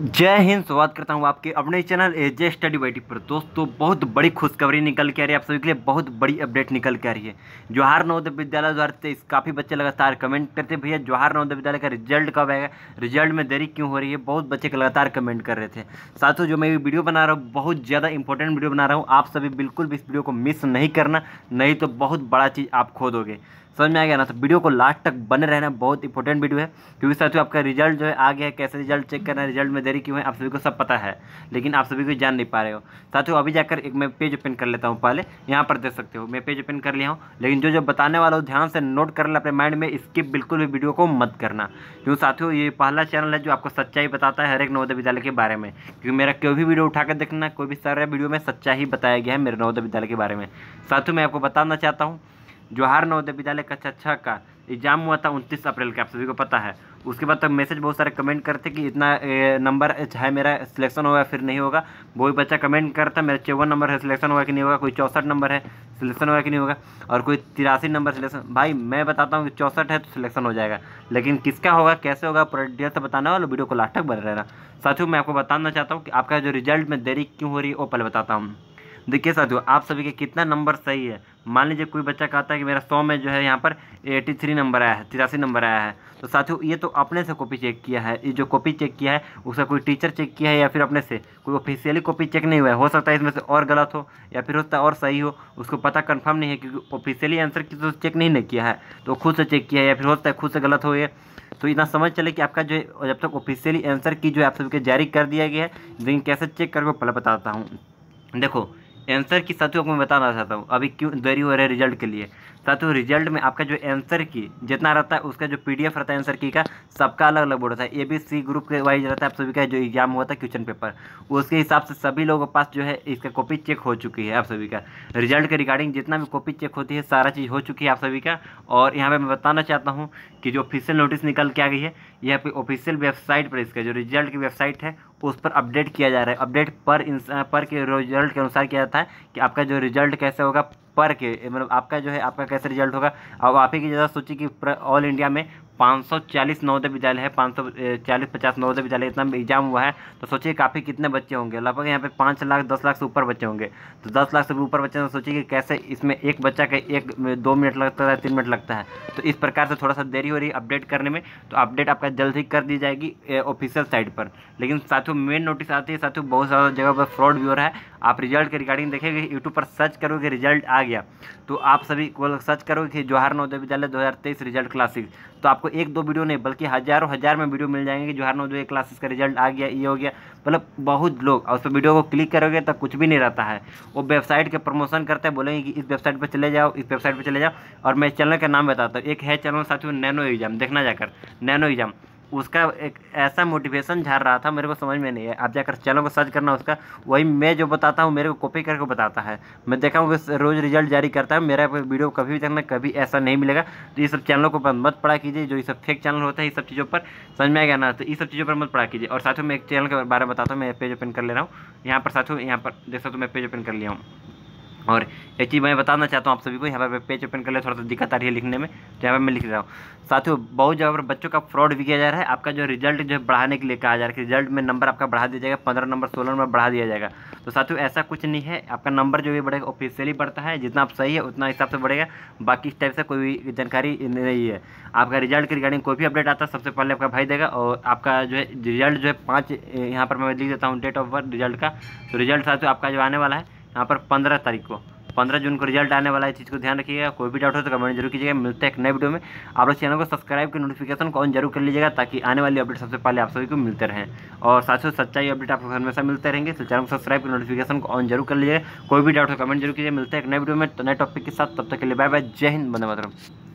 जय हिंद स्वागत करता हूँ आपके अपने चैनल एज स्टडी वाइटी पर दोस्तों बहुत बड़ी खुशखबरी निकल के आ रही है आप सभी के लिए बहुत बड़ी अपडेट निकल के आ रही है जोहार नवोदय विद्यालय द्वारा तो इस काफ़ी बच्चे लगातार कमेंट करते भैया जोहार नवोदय विद्यालय का रिजल्ट कब आएगा रिजल्ट में देरी क्यों हो रही है बहुत बच्चे लगातार कमेंट कर रहे थे साथ ही जो मैं वीडियो बना रहा हूँ बहुत ज़्यादा इंपॉर्टेंट वीडियो बना रहा हूँ आप सभी बिल्कुल भी इस वीडियो को मिस नहीं करना नहीं तो बहुत बड़ा चीज़ आप खो दोगे समझ में आ गया ना तो वीडियो को लास्ट तक बने रहना बहुत इंपॉर्टेंट वीडियो है क्योंकि साथियों आपका रिजल्ट जो है आ गया है कैसे रिजल्ट चेक करना है रिजल्ट में दुकानदारी क्यों है आप सभी को सब पता है लेकिन आप सभी को जान नहीं पा रहे हो साथियों अभी जाकर एक मैं पेज ओपन कर लेता हूँ पहले यहाँ पर देख सकते हो मैं पेज ओपन कर लिया हूँ लेकिन जो जो बताने वाला हो ध्यान से नोट कर लेना अपने माइंड में स्किप बिल्कुल भी वीडियो को मत करना क्यों साथियों ये पहला चैनल है जो आपको सच्चाई बताता है हर एक नवोदय विद्यालय के बारे में क्योंकि मेरा कोई भी वीडियो उठाकर देखना कोई भी सारे वीडियो में सच्चा ही बताया गया है मेरे नवोदय विद्यालय के बारे में साथियों मैं आपको बताना चाहता हूँ जवाहर नवोदय विद्यालय कक्षा छः का एग्जाम हुआ था उनतीस अप्रैल का आप सभी को पता है उसके बाद तक तो मैसेज बहुत सारे कमेंट करते कि इतना नंबर चाहे मेरा सिलेक्शन होगा फिर नहीं होगा वो भी बच्चा कमेंट करता मेरा चौवन नंबर है सिलेक्शन होगा कि नहीं होगा कोई चौंसठ नंबर है सिलेक्शन होगा कि नहीं होगा और कोई तिरासी नंबर सिलेक्शन भाई मैं बताता हूँ कि चौंसठ है तो सिलेक्शन हो जाएगा लेकिन किसका होगा कैसे होगा पूरा डिटेल से बताना वाला वीडियो को लास्ट तक बने रहना साथियों मैं आपको बताना चाहता हूँ कि आपका जो रिजल्ट में देरी क्यों हो रही है वो पहले बताता हूँ देखिए साथियों आप सभी के कितना नंबर सही है मान लीजिए कोई बच्चा कहता है कि मेरा सौ में जो है यहाँ पर एटी थ्री नंबर आया है तिरासी नंबर आया है तो साथियों ये तो अपने से कॉपी चेक किया है ये जो कॉपी चेक किया है उसका कोई टीचर चेक किया है या फिर अपने से कोई ऑफिशियली कॉपी चेक नहीं हुआ है हो सकता है इसमें से और गलत हो या फिर होता है और सही हो उसको पता कन्फर्म नहीं है क्योंकि ऑफिशियली आंसर किसी तो चेक नहीं, किया है तो खुद से चेक किया है या फिर होता है खुद से गलत हो ये तो इतना समझ चले कि आपका जो है जब तक ऑफिशियली आंसर की जो है आप सबके जारी कर दिया गया है लेकिन कैसे चेक करके पहले बताता हूँ देखो आंसर की साथियों को मैं बताना चाहता हूँ अभी क्यों देरी हो रहा है रिजल्ट के लिए साथियों रिजल्ट में आपका जो आंसर की जितना रहता है उसका जो पीडीएफ रहता है आंसर की का सबका अलग अलग बोर्ड होता है ए बी सी ग्रुप के वाइज रहता है आप सभी का जो एग्जाम हुआ था क्वेश्चन पेपर उसके हिसाब से सभी लोगों के पास जो है इसका कॉपी चेक हो चुकी है आप सभी का रिजल्ट के रिगार्डिंग जितना भी कॉपी चेक होती है सारा चीज़ हो चुकी है आप सभी का और यहाँ पर मैं बताना चाहता हूँ कि जो ऑफिशियल नोटिस निकल के आ गई है यह ऑफिशियल वेबसाइट पर इसका जो रिजल्ट की वेबसाइट है उस पर अपडेट किया जा रहा है अपडेट पर पर के रिजल्ट के अनुसार किया जाता है कि आपका जो रिजल्ट कैसे होगा पर के मतलब आपका जो है आपका कैसे रिजल्ट होगा अब आप ही की ज़्यादा सोचिए कि ऑल इंडिया में 540 नवोदय विद्यालय है 540 पचास नवोदय विद्यालय इतना एग्जाम हुआ है तो सोचिए काफ़ी कितने बच्चे होंगे लगभग यहाँ पे पाँच लाख दस लाख से ऊपर बच्चे होंगे तो दस लाख से ऊपर बच्चे तो सोचिए कि कैसे इसमें एक बच्चा का एक दो मिनट लगता है तीन मिनट लगता है तो इस प्रकार से थोड़ा सा देरी हो रही है अपडेट करने में तो अपडेट आपका जल्द ही कर दी जाएगी ऑफिशियल साइट पर लेकिन साथियों मेन नोटिस आती है साथियों बहुत ज़्यादा जगह पर फ्रॉड भी हो रहा है आप रिजल्ट के रिगार्डिंग देखेंगे यूट्यूब पर सर्च करोगे रिजल्ट आ गया तो आप सभी को सर्च करोगे कि जवाहर नवोदय विद्यालय दो रिजल्ट क्लासेस तो आपको एक दो वीडियो नहीं बल्कि हज़ारों हज़ार में वीडियो मिल जाएंगे कि जवाहर नवोदय क्लासेस का रिजल्ट आ गया ये हो गया मतलब बहुत लोग और उस वीडियो को क्लिक करोगे तो कुछ भी नहीं रहता है वो वेबसाइट के प्रमोशन करते हैं बोलेंगे कि इस वेबसाइट पर चले जाओ इस वेबसाइट पर चले जाओ और मैं चैनल का नाम बताता हूँ एक है चैनल साथियों नैनो एग्जाम देखना जाकर नैनो एग्जाम उसका एक ऐसा मोटिवेशन झाड़ रहा था मेरे को समझ में नहीं है आप जाकर चैनल को सर्च करना उसका वही मैं जो बताता हूँ मेरे को कॉपी करके बताता है मैं देखा हूँ रोज़ रिजल्ट जारी करता है मेरा वीडियो कभी भी देखना कभी ऐसा नहीं मिलेगा तो ये सब चैनलों को मत पढ़ा कीजिए जो ये सब फेक चैनल होते हैं ये सब चीज़ों पर समझ में आ गया ना तो ये सब चीज़ों पर मत पढ़ा कीजिए और साथ में एक चैनल के बारे में बताता हूँ मैं पेज ओपन कर ले रहा हूँ यहाँ पर साथ यहाँ पर देख सकते मैं पेज ओपन कर लिया हूँ और एक चीज़ मैं बताना चाहता हूँ आप सभी को यहाँ पर पेज ओपन कर ले थोड़ा सा दिक्कत आ रही है लिखने में तो यहाँ पर मैं लिख रहा हूँ साथियों बहुत जगह पर बच्चों का फ्रॉड भी किया जा रहा है आपका जो रिजल्ट जो है बढ़ाने के लिए कहा जा रहा है रिजल्ट में नंबर आपका बढ़ा दिया जाएगा पंद्रह नंबर सोलह नंबर बढ़ा दिया जाएगा तो साथियों ऐसा कुछ नहीं है आपका नंबर जो भी बढ़ेगा ऑफिशियली बढ़ता है जितना आप सही है उतना हिसाब से बढ़ेगा बाकी इस टाइप से कोई भी जानकारी नहीं है आपका रिजल्ट के रिगार्डिंग कोई भी अपडेट आता है सबसे पहले आपका भाई देगा और आपका जो है रिजल्ट जो है पाँच यहाँ पर मैं लिख देता हूँ डेट ऑफ बर्थ रिजल्ट का तो रिजल्ट साथियों आपका जो आने वाला है यहाँ पर पंद्रह तारीख को पंद्रह जून को रिजल्ट आने वाला है चीज़ को ध्यान रखिएगा कोई भी डाउट हो तो कमेंट जरूर कीजिएगा मिलते हैं एक नए वीडियो में आप लोग चैनल को सब्सक्राइब के नोटिफिकेशन को ऑन जरूर कर लीजिएगा ताकि आने वाली अपडेट सबसे पहले आप सभी को मिलते रहें और साथ ही सच्चाई अपडेट आप हमेशा मिलते रहेंगे तो चैनल को सब्सक्राइब कर नोटिफिकेशन को ऑन जरूर कर लीजिएगा कोई भी डाउट हो कमेंट जरूर कीजिए मिलते हैं एक नए वीडियो में तो नए टॉपिक के साथ तब तक के लिए बाय बाय जय हिंद बंद मतलब